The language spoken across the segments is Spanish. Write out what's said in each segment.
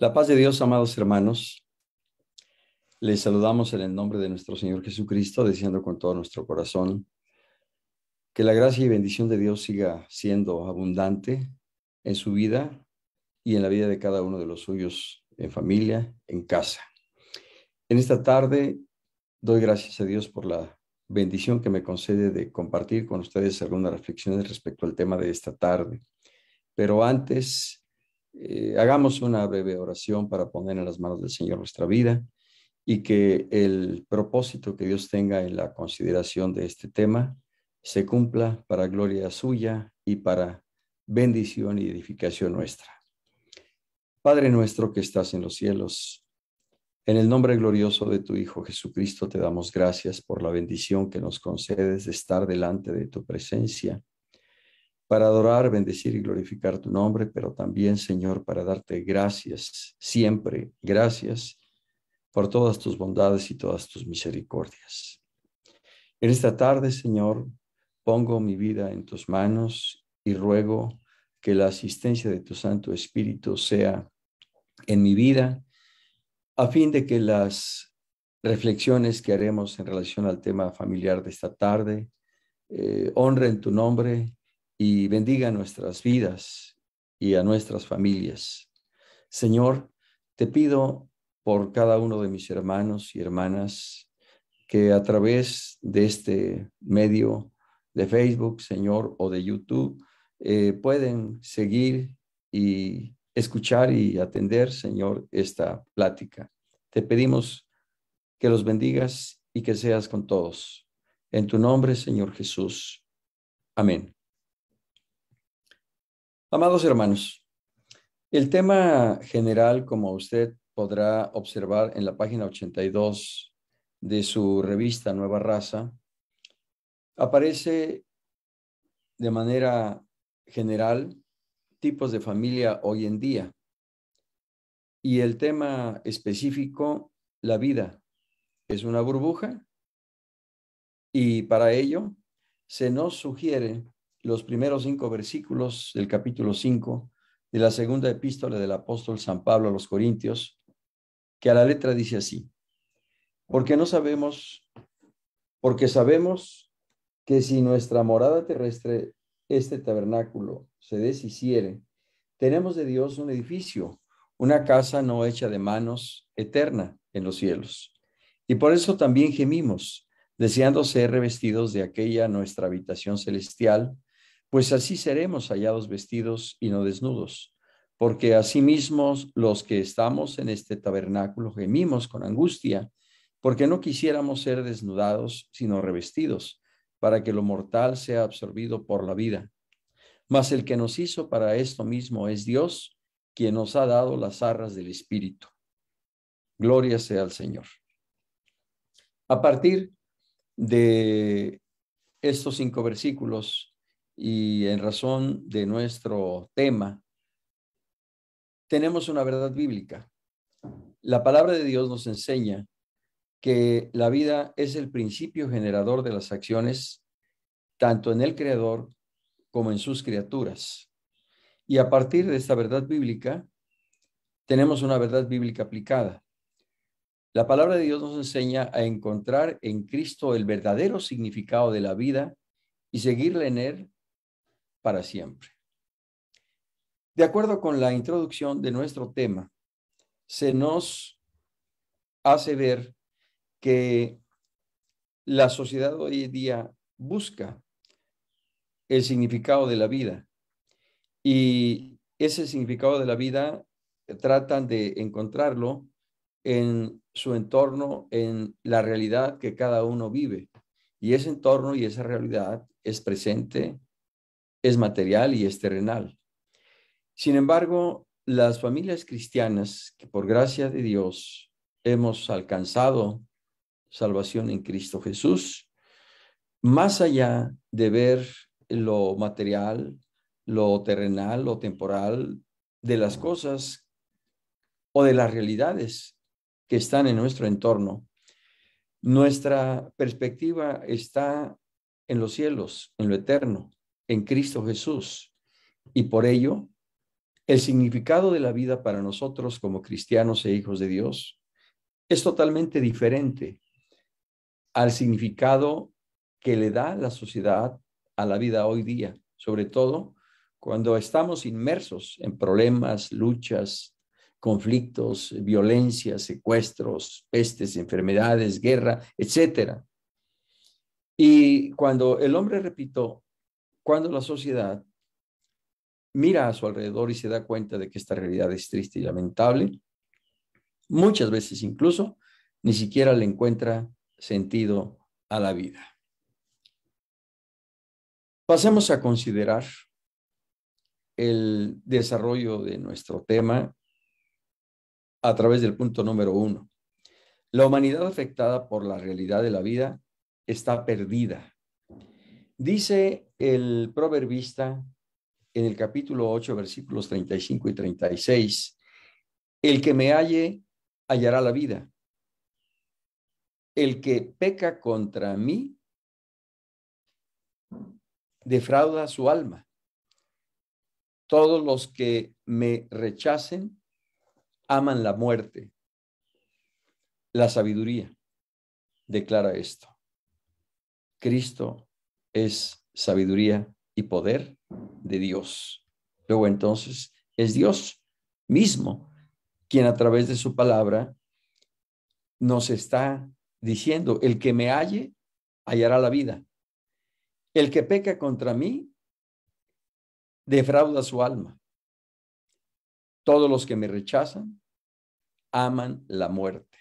La paz de Dios, amados hermanos. Les saludamos en el nombre de nuestro Señor Jesucristo, diciendo con todo nuestro corazón que la gracia y bendición de Dios siga siendo abundante en su vida y en la vida de cada uno de los suyos, en familia, en casa. En esta tarde doy gracias a Dios por la bendición que me concede de compartir con ustedes algunas reflexiones respecto al tema de esta tarde. Pero antes eh, hagamos una breve oración para poner en las manos del Señor nuestra vida y que el propósito que Dios tenga en la consideración de este tema se cumpla para gloria suya y para bendición y edificación nuestra. Padre nuestro que estás en los cielos, en el nombre glorioso de tu Hijo Jesucristo te damos gracias por la bendición que nos concedes de estar delante de tu presencia para adorar, bendecir y glorificar tu nombre, pero también, Señor, para darte gracias, siempre gracias por todas tus bondades y todas tus misericordias. En esta tarde, Señor, pongo mi vida en tus manos y ruego que la asistencia de tu Santo Espíritu sea en mi vida, a fin de que las reflexiones que haremos en relación al tema familiar de esta tarde eh, honren tu nombre y bendiga nuestras vidas y a nuestras familias. Señor, te pido por cada uno de mis hermanos y hermanas que a través de este medio de Facebook, Señor, o de YouTube, eh, pueden seguir y escuchar y atender, Señor, esta plática. Te pedimos que los bendigas y que seas con todos. En tu nombre, Señor Jesús. Amén. Amados hermanos, el tema general, como usted podrá observar en la página 82 de su revista Nueva Raza, aparece de manera general tipos de familia hoy en día y el tema específico, la vida, es una burbuja y para ello se nos sugiere los primeros cinco versículos del capítulo 5 de la segunda epístola del apóstol San Pablo a los Corintios, que a la letra dice así, porque no sabemos, porque sabemos que si nuestra morada terrestre, este tabernáculo, se deshiciere, tenemos de Dios un edificio, una casa no hecha de manos, eterna en los cielos. Y por eso también gemimos, deseando ser revestidos de aquella nuestra habitación celestial, pues así seremos hallados vestidos y no desnudos, porque asimismo los que estamos en este tabernáculo gemimos con angustia, porque no quisiéramos ser desnudados, sino revestidos, para que lo mortal sea absorbido por la vida. Mas el que nos hizo para esto mismo es Dios, quien nos ha dado las arras del Espíritu. Gloria sea al Señor. A partir de estos cinco versículos, y en razón de nuestro tema, tenemos una verdad bíblica. La palabra de Dios nos enseña que la vida es el principio generador de las acciones, tanto en el Creador como en sus criaturas. Y a partir de esta verdad bíblica, tenemos una verdad bíblica aplicada. La palabra de Dios nos enseña a encontrar en Cristo el verdadero significado de la vida y seguirle en Él para siempre. De acuerdo con la introducción de nuestro tema, se nos hace ver que la sociedad hoy en día busca el significado de la vida y ese significado de la vida tratan de encontrarlo en su entorno, en la realidad que cada uno vive. Y ese entorno y esa realidad es presente es material y es terrenal. Sin embargo, las familias cristianas que por gracia de Dios hemos alcanzado salvación en Cristo Jesús, más allá de ver lo material, lo terrenal, lo temporal de las cosas o de las realidades que están en nuestro entorno, nuestra perspectiva está en los cielos, en lo eterno, en Cristo Jesús. Y por ello, el significado de la vida para nosotros como cristianos e hijos de Dios es totalmente diferente al significado que le da la sociedad a la vida hoy día, sobre todo cuando estamos inmersos en problemas, luchas, conflictos, violencias, secuestros, pestes, enfermedades, guerra, etcétera. Y cuando el hombre, repito, cuando la sociedad mira a su alrededor y se da cuenta de que esta realidad es triste y lamentable, muchas veces incluso ni siquiera le encuentra sentido a la vida. Pasemos a considerar el desarrollo de nuestro tema a través del punto número uno. La humanidad afectada por la realidad de la vida está perdida Dice el proverbista en el capítulo 8, versículos 35 y 36, el que me halle hallará la vida. El que peca contra mí defrauda su alma. Todos los que me rechacen aman la muerte. La sabiduría declara esto. Cristo es sabiduría y poder de Dios. Luego entonces es Dios mismo quien a través de su palabra nos está diciendo, el que me halle, hallará la vida. El que peca contra mí, defrauda su alma. Todos los que me rechazan, aman la muerte.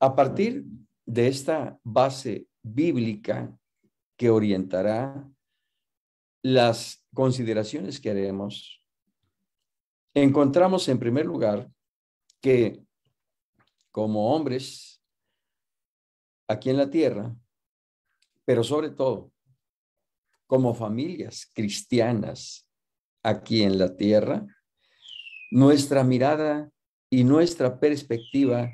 A partir de esta base bíblica que orientará las consideraciones que haremos, encontramos en primer lugar que como hombres aquí en la tierra, pero sobre todo como familias cristianas aquí en la tierra, nuestra mirada y nuestra perspectiva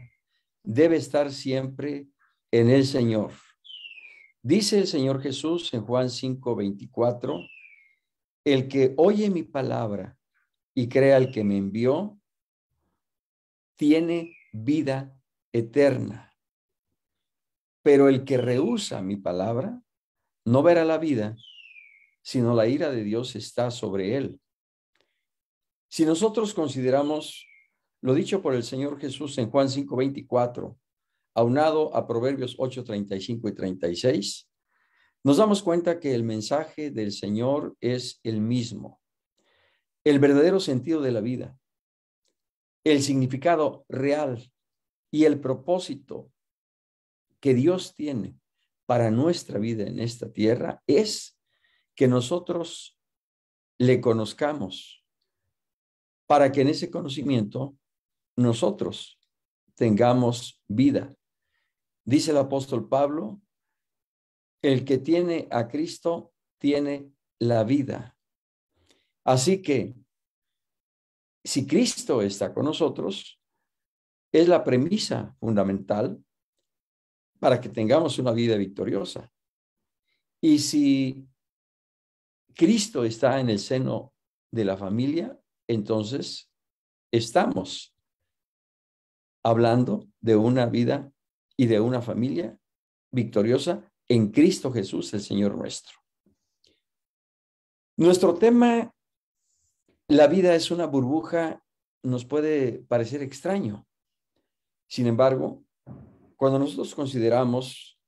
debe estar siempre en el Señor Dice el Señor Jesús en Juan 524 el que oye mi palabra y crea al que me envió, tiene vida eterna. Pero el que rehúsa mi palabra no verá la vida, sino la ira de Dios está sobre él. Si nosotros consideramos lo dicho por el Señor Jesús en Juan cinco veinticuatro, aunado a Proverbios 8, 35 y 36, nos damos cuenta que el mensaje del Señor es el mismo. El verdadero sentido de la vida, el significado real y el propósito que Dios tiene para nuestra vida en esta tierra es que nosotros le conozcamos para que en ese conocimiento nosotros tengamos vida Dice el apóstol Pablo, el que tiene a Cristo tiene la vida. Así que, si Cristo está con nosotros, es la premisa fundamental para que tengamos una vida victoriosa. Y si Cristo está en el seno de la familia, entonces estamos hablando de una vida y de una familia victoriosa en Cristo Jesús, el Señor nuestro. Nuestro tema, la vida es una burbuja, nos puede parecer extraño. Sin embargo, cuando nosotros consideramos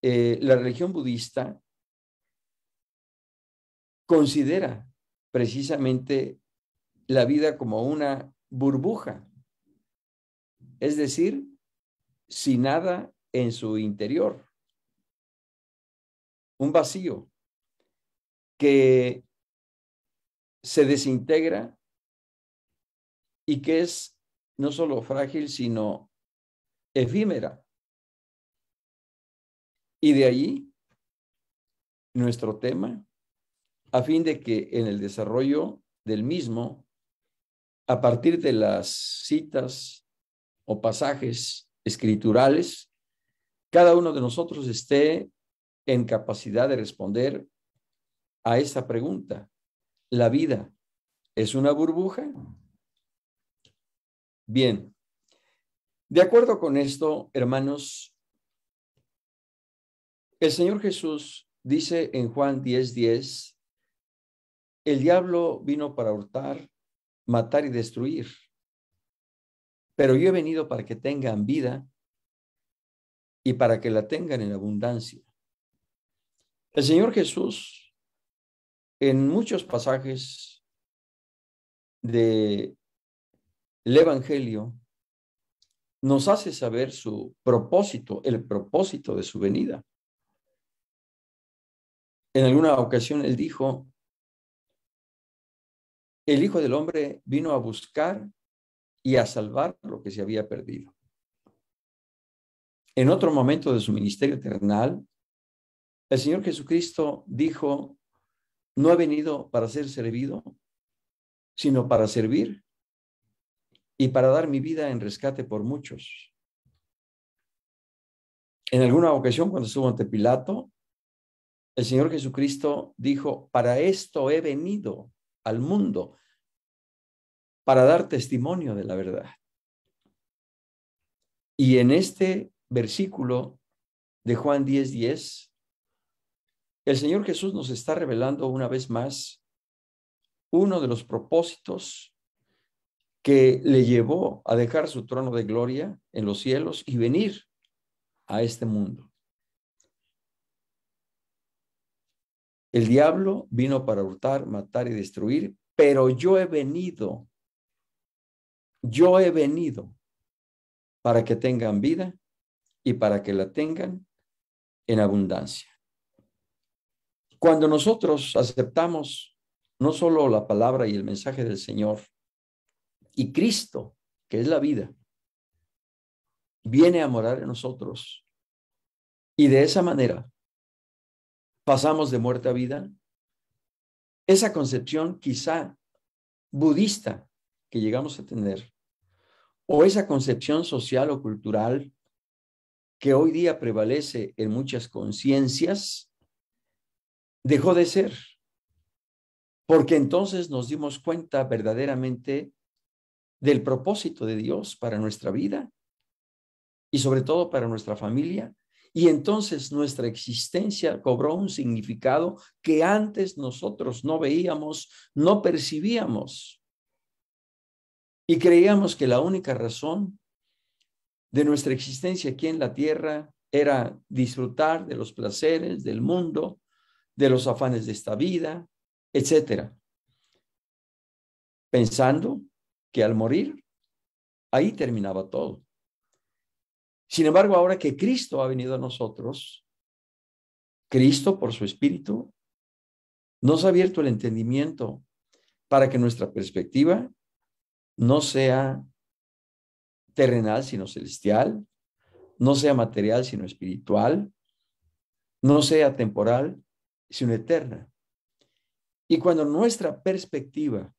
eh, la religión budista, considera precisamente la vida como una burbuja, es decir, sin nada en su interior. Un vacío que se desintegra y que es no solo frágil, sino efímera. Y de ahí nuestro tema, a fin de que en el desarrollo del mismo, a partir de las citas o pasajes escriturales, cada uno de nosotros esté en capacidad de responder a esta pregunta. ¿La vida es una burbuja? Bien. De acuerdo con esto, hermanos, el Señor Jesús dice en Juan 10:10, el diablo vino para hurtar, matar y destruir. Pero yo he venido para que tengan vida y para que la tengan en abundancia. El Señor Jesús, en muchos pasajes del Evangelio, nos hace saber su propósito, el propósito de su venida. En alguna ocasión él dijo, el Hijo del Hombre vino a buscar y a salvar lo que se había perdido. En otro momento de su ministerio eternal, el Señor Jesucristo dijo, no he venido para ser servido, sino para servir y para dar mi vida en rescate por muchos. En alguna ocasión, cuando estuvo ante Pilato, el Señor Jesucristo dijo, para esto he venido al mundo, para dar testimonio de la verdad. Y en este versículo de Juan 10:10, 10, el Señor Jesús nos está revelando una vez más uno de los propósitos que le llevó a dejar su trono de gloria en los cielos y venir a este mundo. El diablo vino para hurtar, matar y destruir, pero yo he venido yo he venido para que tengan vida y para que la tengan en abundancia. Cuando nosotros aceptamos no solo la palabra y el mensaje del Señor y Cristo, que es la vida, viene a morar en nosotros. Y de esa manera pasamos de muerte a vida. Esa concepción quizá budista que llegamos a tener o esa concepción social o cultural que hoy día prevalece en muchas conciencias, dejó de ser. Porque entonces nos dimos cuenta verdaderamente del propósito de Dios para nuestra vida y sobre todo para nuestra familia. Y entonces nuestra existencia cobró un significado que antes nosotros no veíamos, no percibíamos. Y creíamos que la única razón de nuestra existencia aquí en la tierra era disfrutar de los placeres del mundo, de los afanes de esta vida, etcétera. Pensando que al morir, ahí terminaba todo. Sin embargo, ahora que Cristo ha venido a nosotros, Cristo por su Espíritu nos ha abierto el entendimiento para que nuestra perspectiva no sea terrenal sino celestial, no sea material sino espiritual, no sea temporal sino eterna. Y cuando nuestra perspectiva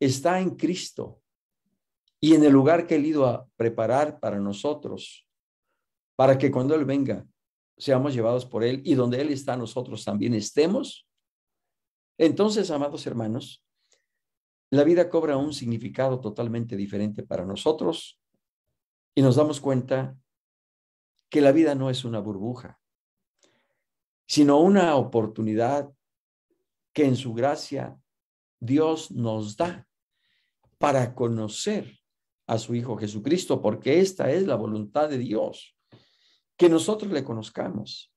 está en Cristo y en el lugar que Él ido a preparar para nosotros, para que cuando Él venga seamos llevados por Él y donde Él está nosotros también estemos, entonces, amados hermanos, la vida cobra un significado totalmente diferente para nosotros y nos damos cuenta que la vida no es una burbuja, sino una oportunidad que en su gracia Dios nos da para conocer a su Hijo Jesucristo, porque esta es la voluntad de Dios, que nosotros le conozcamos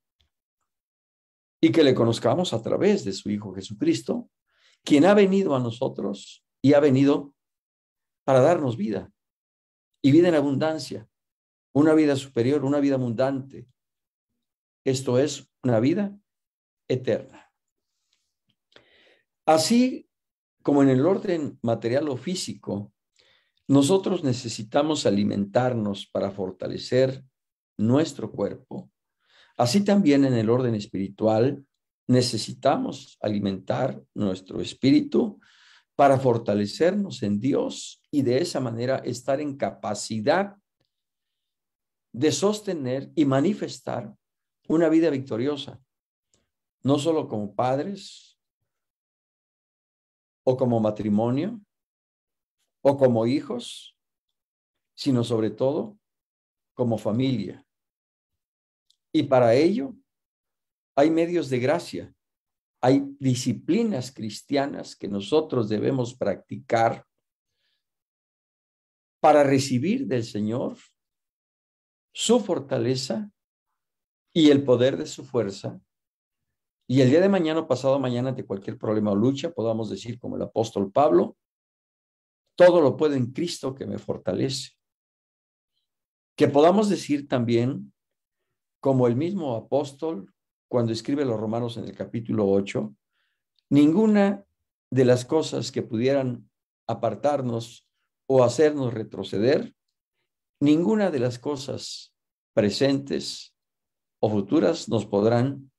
y que le conozcamos a través de su Hijo Jesucristo, quien ha venido a nosotros y ha venido para darnos vida y vida en abundancia, una vida superior, una vida abundante. Esto es una vida eterna. Así como en el orden material o físico, nosotros necesitamos alimentarnos para fortalecer nuestro cuerpo. Así también en el orden espiritual necesitamos alimentar nuestro espíritu para fortalecernos en Dios y de esa manera estar en capacidad de sostener y manifestar una vida victoriosa, no solo como padres o como matrimonio o como hijos, sino sobre todo como familia. Y para ello hay medios de gracia hay disciplinas cristianas que nosotros debemos practicar para recibir del Señor su fortaleza y el poder de su fuerza. Y el día de mañana, pasado mañana, ante cualquier problema o lucha, podamos decir como el apóstol Pablo, todo lo puede en Cristo que me fortalece. Que podamos decir también, como el mismo apóstol cuando escribe los romanos en el capítulo 8, ninguna de las cosas que pudieran apartarnos o hacernos retroceder, ninguna de las cosas presentes o futuras nos podrán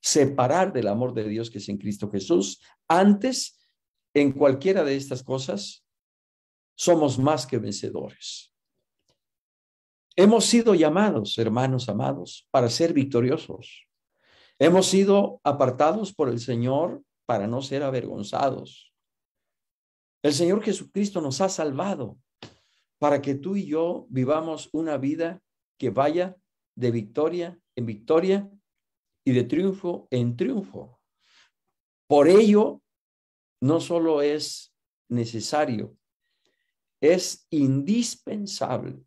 separar del amor de Dios que es en Cristo Jesús. Antes, en cualquiera de estas cosas, somos más que vencedores. Hemos sido llamados, hermanos amados, para ser victoriosos. Hemos sido apartados por el Señor para no ser avergonzados. El Señor Jesucristo nos ha salvado para que tú y yo vivamos una vida que vaya de victoria en victoria y de triunfo en triunfo. Por ello, no solo es necesario, es indispensable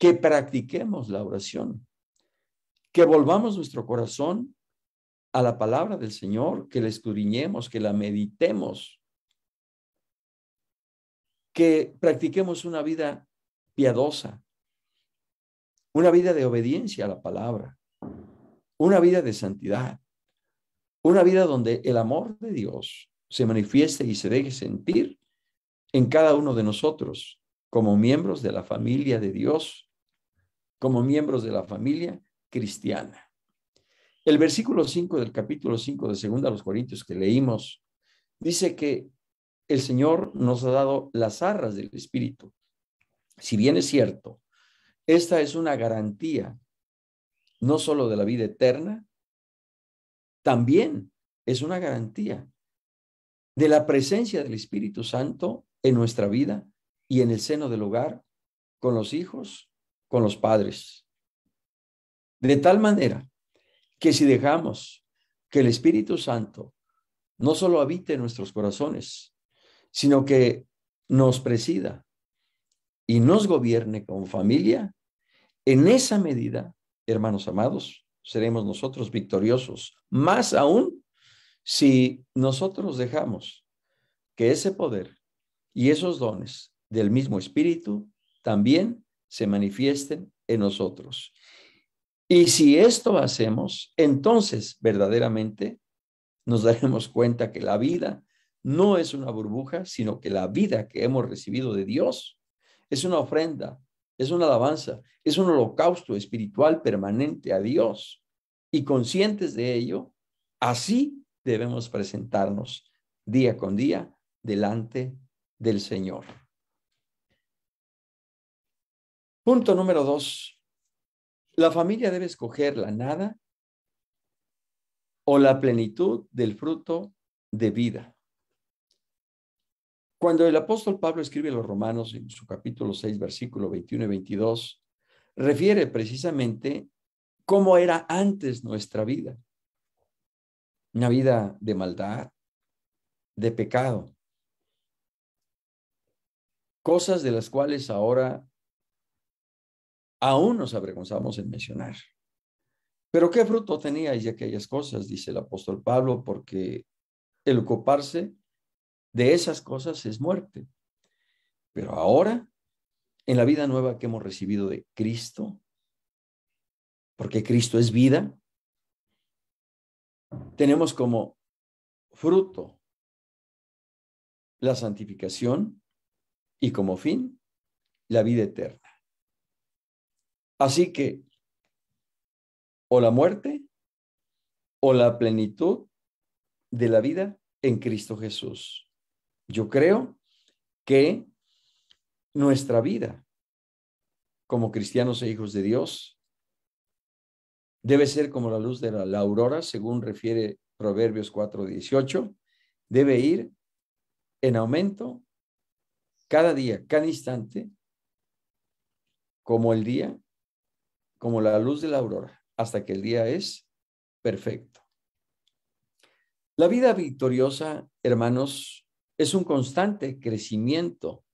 que practiquemos la oración que volvamos nuestro corazón a la palabra del Señor, que la escudriñemos, que la meditemos, que practiquemos una vida piadosa, una vida de obediencia a la palabra, una vida de santidad, una vida donde el amor de Dios se manifieste y se deje sentir en cada uno de nosotros como miembros de la familia de Dios, como miembros de la familia cristiana. El versículo 5 del capítulo 5 de 2 a los Corintios que leímos dice que el Señor nos ha dado las arras del Espíritu. Si bien es cierto, esta es una garantía no solo de la vida eterna, también es una garantía de la presencia del Espíritu Santo en nuestra vida y en el seno del hogar, con los hijos, con los padres. De tal manera que si dejamos que el Espíritu Santo no solo habite en nuestros corazones, sino que nos presida y nos gobierne como familia, en esa medida, hermanos amados, seremos nosotros victoriosos. Más aún si nosotros dejamos que ese poder y esos dones del mismo Espíritu también se manifiesten en nosotros. Y si esto hacemos, entonces verdaderamente nos daremos cuenta que la vida no es una burbuja, sino que la vida que hemos recibido de Dios es una ofrenda, es una alabanza, es un holocausto espiritual permanente a Dios. Y conscientes de ello, así debemos presentarnos día con día delante del Señor. Punto número dos, la familia debe escoger la nada o la plenitud del fruto de vida. Cuando el apóstol Pablo escribe a los romanos en su capítulo 6, versículo 21 y 22, refiere precisamente cómo era antes nuestra vida. Una vida de maldad, de pecado. Cosas de las cuales ahora aún nos avergonzamos en mencionar. Pero qué fruto teníais de aquellas cosas, dice el apóstol Pablo, porque el ocuparse de esas cosas es muerte. Pero ahora, en la vida nueva que hemos recibido de Cristo, porque Cristo es vida, tenemos como fruto la santificación y como fin la vida eterna. Así que o la muerte o la plenitud de la vida en Cristo Jesús. Yo creo que nuestra vida como cristianos e hijos de Dios debe ser como la luz de la, aurora, según refiere Proverbios 4:18, debe ir en aumento cada día, cada instante, como el día como la luz de la aurora, hasta que el día es perfecto. La vida victoriosa, hermanos, es un constante crecimiento,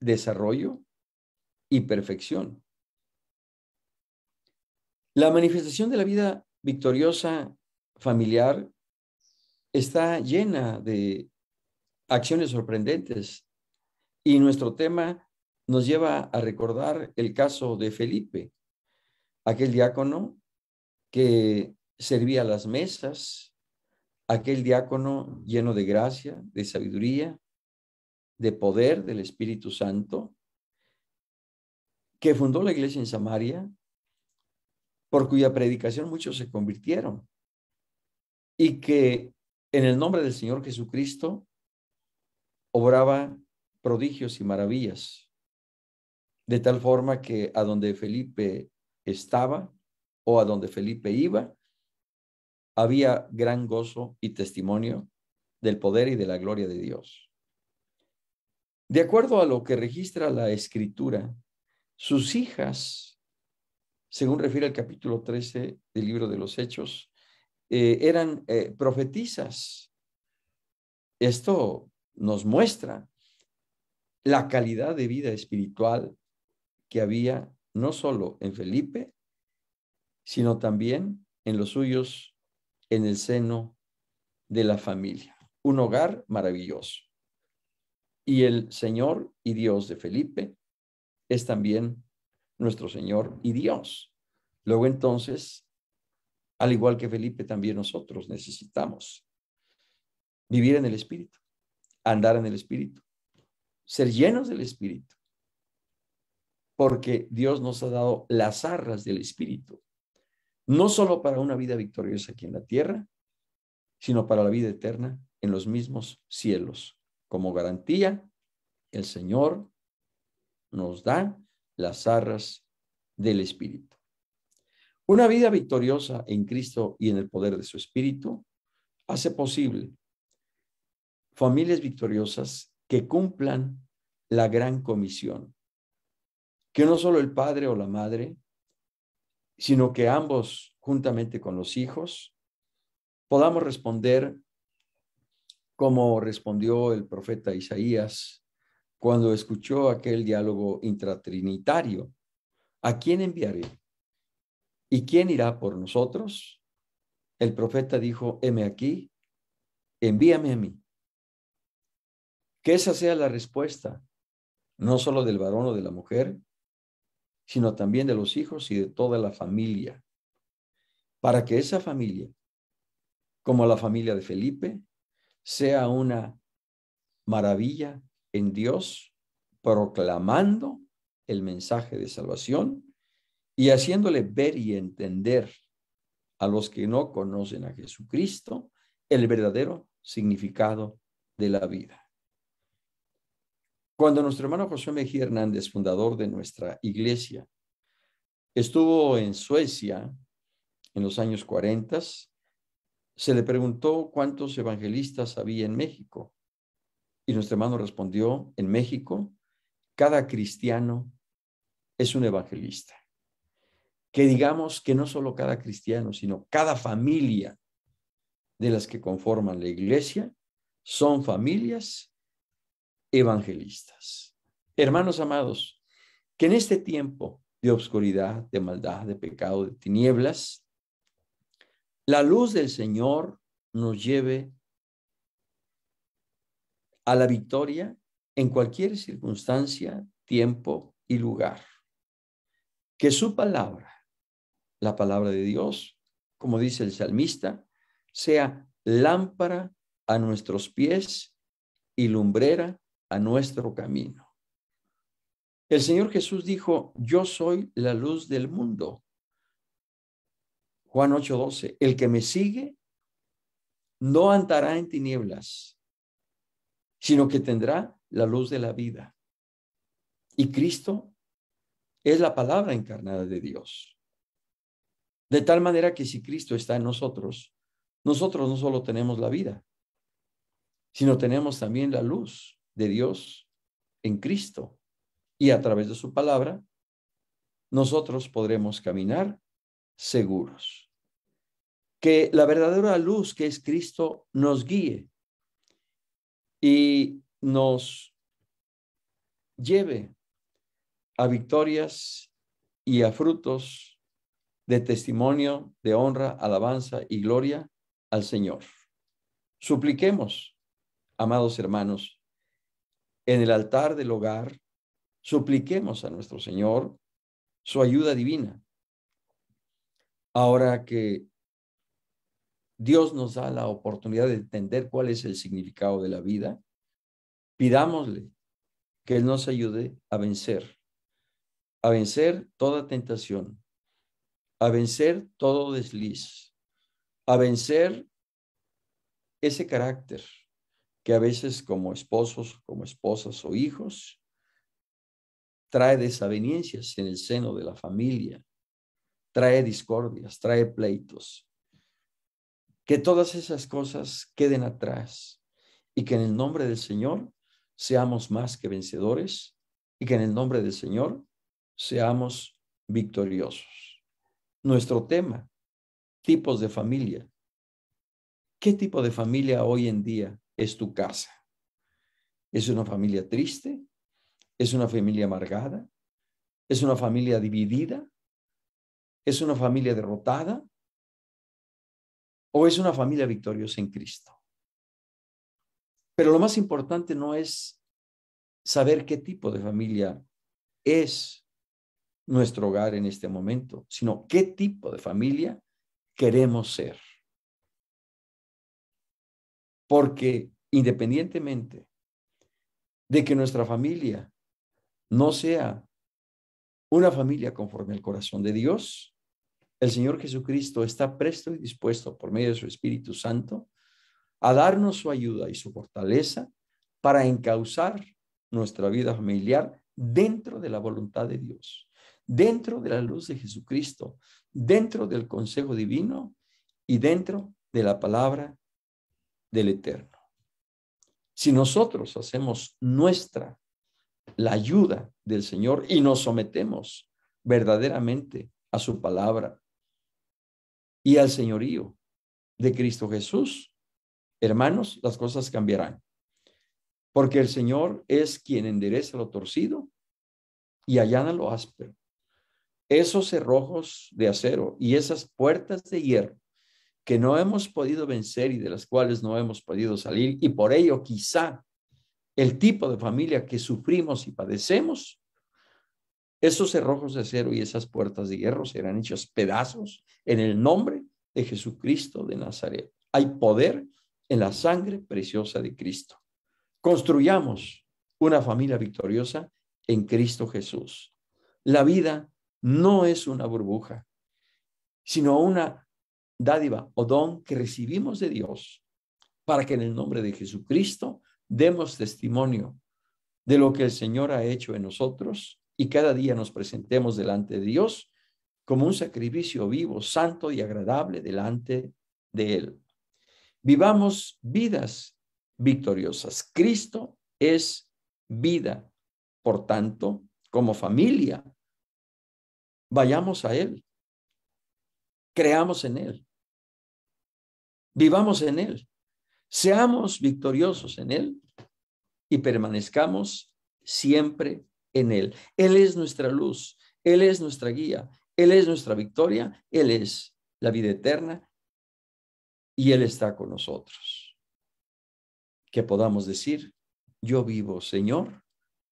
desarrollo y perfección. La manifestación de la vida victoriosa familiar está llena de acciones sorprendentes y nuestro tema nos lleva a recordar el caso de Felipe, aquel diácono que servía las mesas, aquel diácono lleno de gracia, de sabiduría, de poder del Espíritu Santo, que fundó la iglesia en Samaria, por cuya predicación muchos se convirtieron, y que en el nombre del Señor Jesucristo obraba prodigios y maravillas de tal forma que a donde Felipe estaba o a donde Felipe iba, había gran gozo y testimonio del poder y de la gloria de Dios. De acuerdo a lo que registra la escritura, sus hijas, según refiere el capítulo 13 del libro de los Hechos, eh, eran eh, profetizas. Esto nos muestra la calidad de vida espiritual que había no solo en Felipe, sino también en los suyos en el seno de la familia. Un hogar maravilloso. Y el Señor y Dios de Felipe es también nuestro Señor y Dios. Luego entonces, al igual que Felipe, también nosotros necesitamos vivir en el Espíritu, andar en el Espíritu, ser llenos del Espíritu, porque Dios nos ha dado las arras del Espíritu, no solo para una vida victoriosa aquí en la tierra, sino para la vida eterna en los mismos cielos. Como garantía, el Señor nos da las arras del Espíritu. Una vida victoriosa en Cristo y en el poder de su Espíritu hace posible familias victoriosas que cumplan la gran comisión que no solo el padre o la madre, sino que ambos, juntamente con los hijos, podamos responder como respondió el profeta Isaías cuando escuchó aquel diálogo intratrinitario. ¿A quién enviaré? ¿Y quién irá por nosotros? El profeta dijo, heme aquí, envíame a mí. Que esa sea la respuesta, no solo del varón o de la mujer, sino también de los hijos y de toda la familia, para que esa familia, como la familia de Felipe, sea una maravilla en Dios, proclamando el mensaje de salvación y haciéndole ver y entender a los que no conocen a Jesucristo el verdadero significado de la vida. Cuando nuestro hermano José Mejía Hernández, fundador de nuestra iglesia, estuvo en Suecia en los años 40, se le preguntó cuántos evangelistas había en México. Y nuestro hermano respondió, en México, cada cristiano es un evangelista. Que digamos que no solo cada cristiano, sino cada familia de las que conforman la iglesia son familias evangelistas. Hermanos amados, que en este tiempo de obscuridad, de maldad, de pecado, de tinieblas, la luz del Señor nos lleve a la victoria en cualquier circunstancia, tiempo y lugar. Que su palabra, la palabra de Dios, como dice el salmista, sea lámpara a nuestros pies y lumbrera a nuestro camino. El Señor Jesús dijo, yo soy la luz del mundo. Juan 8:12, el que me sigue no andará en tinieblas, sino que tendrá la luz de la vida. Y Cristo es la palabra encarnada de Dios. De tal manera que si Cristo está en nosotros, nosotros no solo tenemos la vida, sino tenemos también la luz de Dios en Cristo y a través de su palabra, nosotros podremos caminar seguros. Que la verdadera luz que es Cristo nos guíe y nos lleve a victorias y a frutos de testimonio, de honra, alabanza y gloria al Señor. Supliquemos, amados hermanos, en el altar del hogar, supliquemos a nuestro Señor su ayuda divina. Ahora que Dios nos da la oportunidad de entender cuál es el significado de la vida, pidámosle que Él nos ayude a vencer, a vencer toda tentación, a vencer todo desliz, a vencer ese carácter, que a veces como esposos, como esposas o hijos, trae desavenencias en el seno de la familia, trae discordias, trae pleitos. Que todas esas cosas queden atrás y que en el nombre del Señor seamos más que vencedores y que en el nombre del Señor seamos victoriosos. Nuestro tema, tipos de familia. ¿Qué tipo de familia hoy en día es tu casa. Es una familia triste, es una familia amargada, es una familia dividida, es una familia derrotada o es una familia victoriosa en Cristo. Pero lo más importante no es saber qué tipo de familia es nuestro hogar en este momento, sino qué tipo de familia queremos ser. Porque independientemente de que nuestra familia no sea una familia conforme al corazón de Dios, el Señor Jesucristo está presto y dispuesto por medio de su Espíritu Santo a darnos su ayuda y su fortaleza para encauzar nuestra vida familiar dentro de la voluntad de Dios, dentro de la luz de Jesucristo, dentro del consejo divino y dentro de la palabra del Eterno. Si nosotros hacemos nuestra la ayuda del Señor y nos sometemos verdaderamente a su palabra y al señorío de Cristo Jesús, hermanos, las cosas cambiarán. Porque el Señor es quien endereza lo torcido y allana lo áspero. Esos cerrojos de acero y esas puertas de hierro que no hemos podido vencer y de las cuales no hemos podido salir. Y por ello quizá el tipo de familia que sufrimos y padecemos, esos cerrojos de acero y esas puertas de hierro serán hechos pedazos en el nombre de Jesucristo de Nazaret. Hay poder en la sangre preciosa de Cristo. Construyamos una familia victoriosa en Cristo Jesús. La vida no es una burbuja, sino una dádiva o don que recibimos de Dios para que en el nombre de Jesucristo demos testimonio de lo que el Señor ha hecho en nosotros y cada día nos presentemos delante de Dios como un sacrificio vivo, santo y agradable delante de Él. Vivamos vidas victoriosas. Cristo es vida. Por tanto, como familia, vayamos a Él, creamos en Él, Vivamos en Él, seamos victoriosos en Él y permanezcamos siempre en Él. Él es nuestra luz, Él es nuestra guía, Él es nuestra victoria, Él es la vida eterna y Él está con nosotros. Que podamos decir, yo vivo, Señor,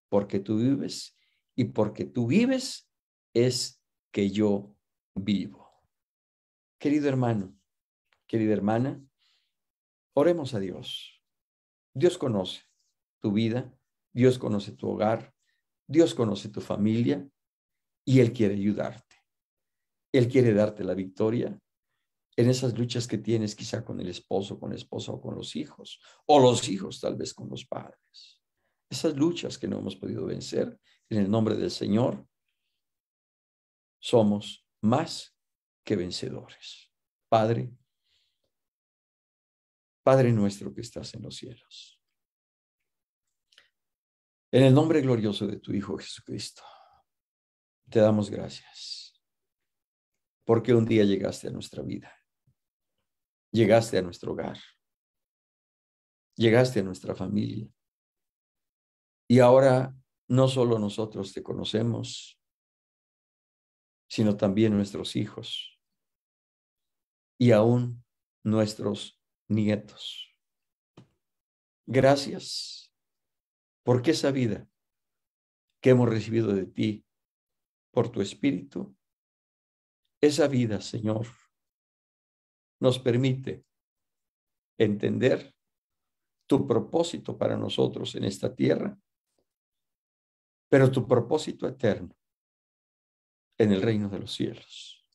porque tú vives y porque tú vives es que yo vivo. Querido hermano, querida hermana, oremos a Dios. Dios conoce tu vida, Dios conoce tu hogar, Dios conoce tu familia y Él quiere ayudarte. Él quiere darte la victoria en esas luchas que tienes quizá con el esposo, con la esposa o con los hijos, o los hijos tal vez con los padres. Esas luchas que no hemos podido vencer, en el nombre del Señor, somos más que vencedores. Padre, Padre nuestro que estás en los cielos. En el nombre glorioso de tu Hijo Jesucristo, te damos gracias, porque un día llegaste a nuestra vida, llegaste a nuestro hogar, llegaste a nuestra familia, y ahora no solo nosotros te conocemos, sino también nuestros hijos y aún nuestros nietos. Gracias, porque esa vida que hemos recibido de ti por tu Espíritu, esa vida, Señor, nos permite entender tu propósito para nosotros en esta tierra, pero tu propósito eterno en el reino de los cielos.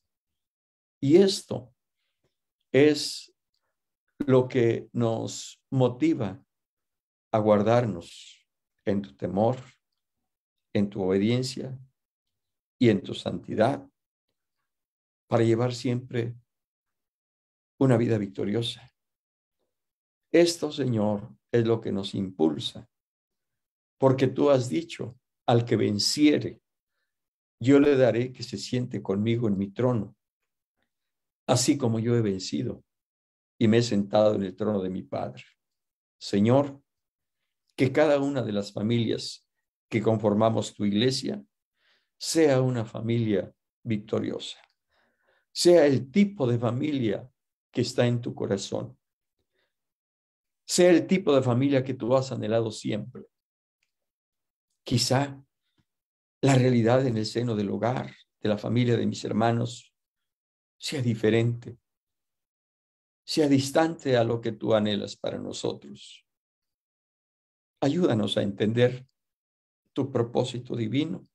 Y esto es lo que nos motiva a guardarnos en tu temor, en tu obediencia y en tu santidad para llevar siempre una vida victoriosa. Esto, Señor, es lo que nos impulsa, porque tú has dicho, al que venciere, yo le daré que se siente conmigo en mi trono, así como yo he vencido y me he sentado en el trono de mi Padre. Señor, que cada una de las familias que conformamos tu iglesia sea una familia victoriosa, sea el tipo de familia que está en tu corazón, sea el tipo de familia que tú has anhelado siempre. Quizá la realidad en el seno del hogar, de la familia de mis hermanos, sea diferente sea distante a lo que tú anhelas para nosotros. Ayúdanos a entender tu propósito divino,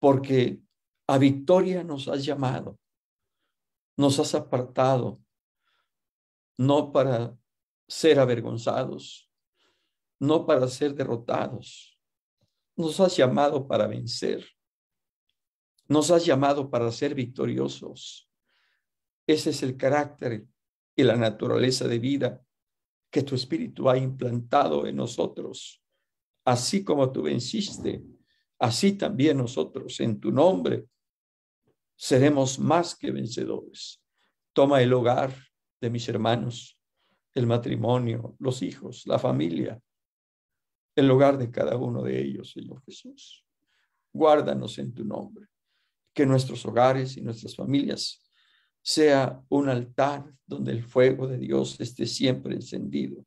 porque a victoria nos has llamado, nos has apartado, no para ser avergonzados, no para ser derrotados, nos has llamado para vencer, nos has llamado para ser victoriosos. Ese es el carácter y la naturaleza de vida que tu espíritu ha implantado en nosotros. Así como tú venciste, así también nosotros en tu nombre seremos más que vencedores. Toma el hogar de mis hermanos, el matrimonio, los hijos, la familia, el hogar de cada uno de ellos, Señor Jesús. Guárdanos en tu nombre, que nuestros hogares y nuestras familias sea un altar donde el fuego de Dios esté siempre encendido.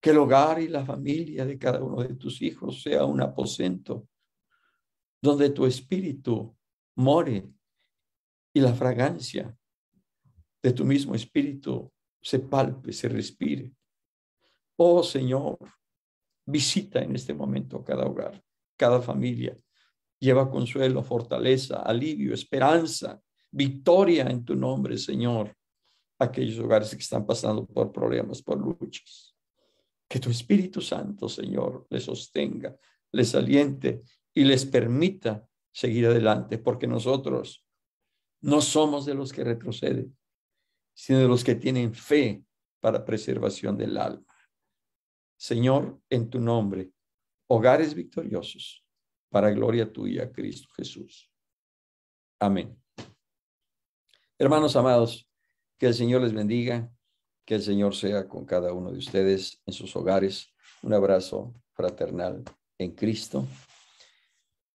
Que el hogar y la familia de cada uno de tus hijos sea un aposento donde tu espíritu more y la fragancia de tu mismo espíritu se palpe, se respire. Oh Señor, visita en este momento cada hogar, cada familia. Lleva consuelo, fortaleza, alivio, esperanza victoria en tu nombre, Señor, aquellos hogares que están pasando por problemas, por luchas. Que tu Espíritu Santo, Señor, les sostenga, les aliente y les permita seguir adelante, porque nosotros no somos de los que retroceden, sino de los que tienen fe para preservación del alma. Señor, en tu nombre, hogares victoriosos, para gloria tuya, Cristo Jesús. Amén. Hermanos amados, que el Señor les bendiga, que el Señor sea con cada uno de ustedes en sus hogares. Un abrazo fraternal en Cristo.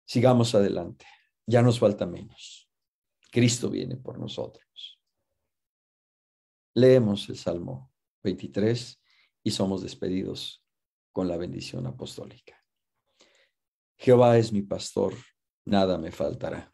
Sigamos adelante. Ya nos falta menos. Cristo viene por nosotros. Leemos el Salmo 23 y somos despedidos con la bendición apostólica. Jehová es mi pastor, nada me faltará.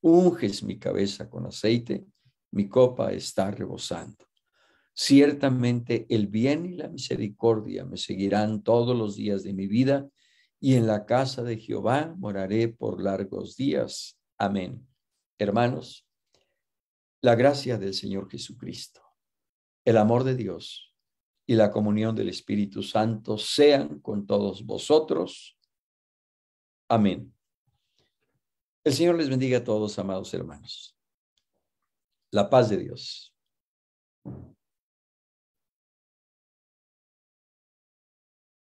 unges mi cabeza con aceite, mi copa está rebosando. Ciertamente el bien y la misericordia me seguirán todos los días de mi vida, y en la casa de Jehová moraré por largos días. Amén. Hermanos, la gracia del Señor Jesucristo, el amor de Dios y la comunión del Espíritu Santo sean con todos vosotros. Amén. El Señor les bendiga a todos, amados hermanos. La paz de Dios.